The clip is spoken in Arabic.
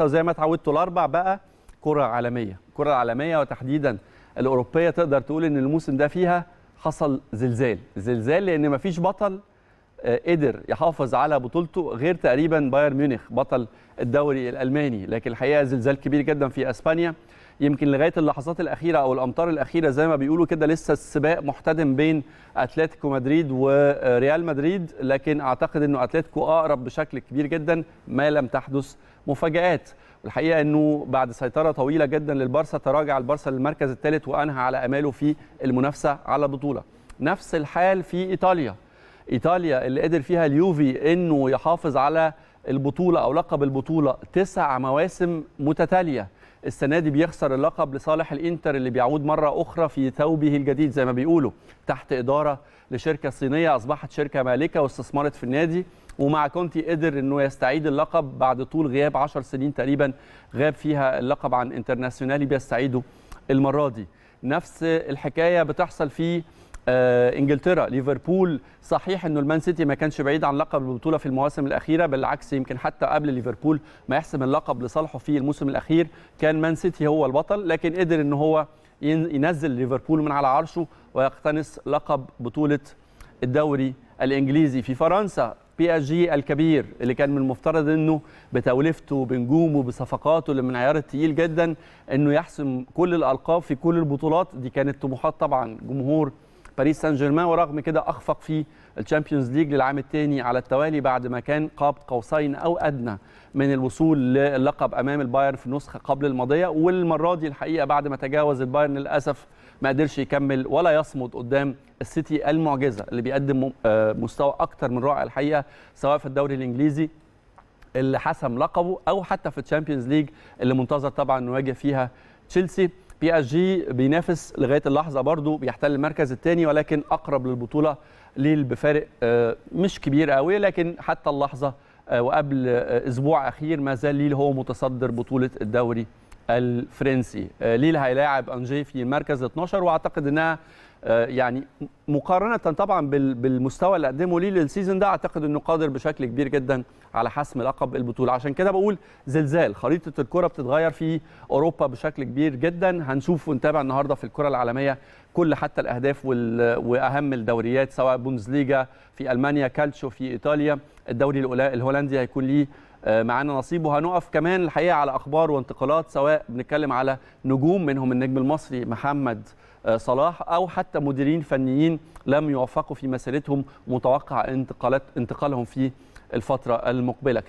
زي ما اتعودتوا الاربع بقى كره عالميه كره عالميه وتحديدا الاوروبيه تقدر تقول ان الموسم ده فيها حصل زلزال زلزال لان ما فيش بطل آه، قدر يحافظ على بطولته غير تقريبا بايرن ميونخ بطل الدوري الالماني لكن الحقيقه زلزال كبير جدا في اسبانيا يمكن لغايه اللحظات الاخيره او الامطار الاخيره زي ما بيقولوا كده لسه السباق محتدم بين اتلتيكو مدريد وريال مدريد لكن اعتقد انه اتلتيكو اقرب بشكل كبير جدا ما لم تحدث مفاجات والحقيقه انه بعد سيطره طويله جدا للبارسا تراجع البارسا للمركز الثالث وانهى على اماله في المنافسه على البطوله نفس الحال في ايطاليا ايطاليا اللي قدر فيها اليوفي انه يحافظ على البطوله او لقب البطوله تسع مواسم متتاليه السنه دي بيخسر اللقب لصالح الانتر اللي بيعود مره اخرى في ثوبه الجديد زي ما بيقولوا تحت اداره لشركه صينيه اصبحت شركه مالكه واستثمرت في النادي ومع كونتي قدر انه يستعيد اللقب بعد طول غياب 10 سنين تقريبا غاب فيها اللقب عن انترناسيونالي بيستعيده المره دي نفس الحكايه بتحصل في آه، انجلترا ليفربول صحيح انه المان سيتي ما كانش بعيد عن لقب البطوله في المواسم الاخيره بالعكس يمكن حتى قبل ليفربول ما يحسم اللقب لصالحه في الموسم الاخير كان مان سيتي هو البطل لكن قدر ان هو ينزل ليفربول من على عرشه ويقتنص لقب بطوله الدوري الانجليزي في فرنسا بي اس جي الكبير اللي كان من المفترض انه بتوليفته بنجومه بصفقاته اللي من عيار التقيل جدا انه يحسم كل الالقاب في كل البطولات دي كانت طموحات طبعا جمهور باريس سان جيرمان ورغم كده اخفق في الشامبيونز ليج للعام الثاني على التوالي بعد ما كان قاب قوسين او ادنى من الوصول للقب امام البايرن في النسخه قبل الماضيه والمره دي الحقيقه بعد ما تجاوز البايرن للاسف ما قدرش يكمل ولا يصمد قدام السيتي المعجزه اللي بيقدم آه، مستوى اكتر من رائع الحقيقه سواء في الدوري الانجليزي اللي حسم لقبه او حتى في الشامبيونز ليج اللي منتظر طبعا نواجه فيها تشيلسي بي اس جي بينافس لغايه اللحظه برضه بيحتل المركز الثاني ولكن اقرب للبطوله ليل بفارق آه، مش كبير قوي لكن حتى اللحظه آه، وقبل آه، اسبوع اخير ما زال ليل هو متصدر بطوله الدوري الفرنسي آه، ليل هيلاعب انجي في مركز 12 واعتقد انها آه، يعني مقارنه طبعا بالمستوى اللي قدمه ليل السيزون ده اعتقد انه قادر بشكل كبير جدا على حسم لقب البطوله عشان كده بقول زلزال خريطه الكره بتتغير في اوروبا بشكل كبير جدا هنشوف ونتابع النهارده في الكره العالميه كل حتى الاهداف واهم الدوريات سواء بونزليجا في المانيا كالتشو في ايطاليا الدوري الهولندي هيكون ليه آه، معانا نصيب وهنقف كمان الحقيقه على اخبار وانتقالات سواء بنتكلم على نجوم منهم النجم المصري محمد آه، صلاح او حتى مديرين فنيين لم يوفقوا في مسيرتهم متوقع انتقالات انتقالهم في الفتره المقبله